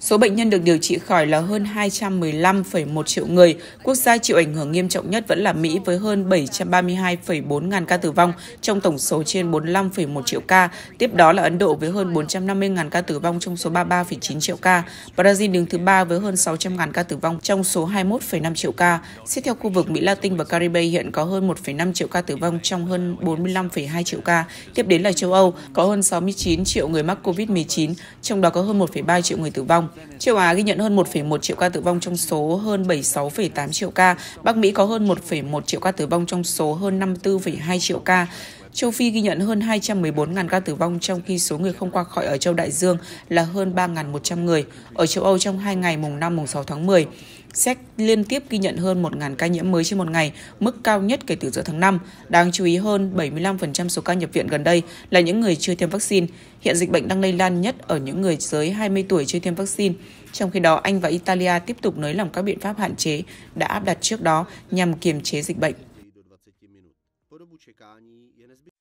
Số bệnh nhân được điều trị khỏi là hơn 215,1 triệu người. Quốc gia chịu ảnh hưởng nghiêm trọng nhất vẫn là Mỹ với hơn 732,4 ngàn ca tử vong trong tổng số trên 45,1 triệu ca. Tiếp đó là Ấn Độ với hơn 450 ngàn ca tử vong trong số 33,9 triệu ca. Brazil đứng thứ ba với hơn 600 ngàn ca tử vong trong số 21,5 triệu ca. Xét theo khu vực Mỹ Latin và Caribe hiện có hơn 1,5 triệu ca tử vong trong hơn 45,2 triệu ca. Tiếp đến là châu Âu có hơn 69 triệu người mắc COVID-19, trong đó có hơn hơn 1,3 triệu người tử vong. Châu Á ghi nhận hơn 1,1 triệu ca tử vong trong số hơn 76,8 triệu ca. Bắc Mỹ có hơn 1,1 triệu ca tử vong trong số hơn 54,2 triệu ca. Châu Phi ghi nhận hơn 214.000 ca tử vong trong khi số người không qua khỏi ở châu Đại Dương là hơn 3.100 người. Ở châu Âu trong 2 ngày mùng 5 mùng 6 tháng 10, Séc liên tiếp ghi nhận hơn 1.000 ca nhiễm mới trên một ngày, mức cao nhất kể từ giữa tháng 5. Đáng chú ý hơn 75% số ca nhập viện gần đây là những người chưa tiêm vaccine. Hiện dịch bệnh đang lây lan nhất ở những người dưới 20 tuổi chưa tiêm vaccine. Trong khi đó, Anh và Italia tiếp tục nới lỏng các biện pháp hạn chế đã áp đặt trước đó nhằm kiềm chế dịch bệnh. čekání je nezbytné.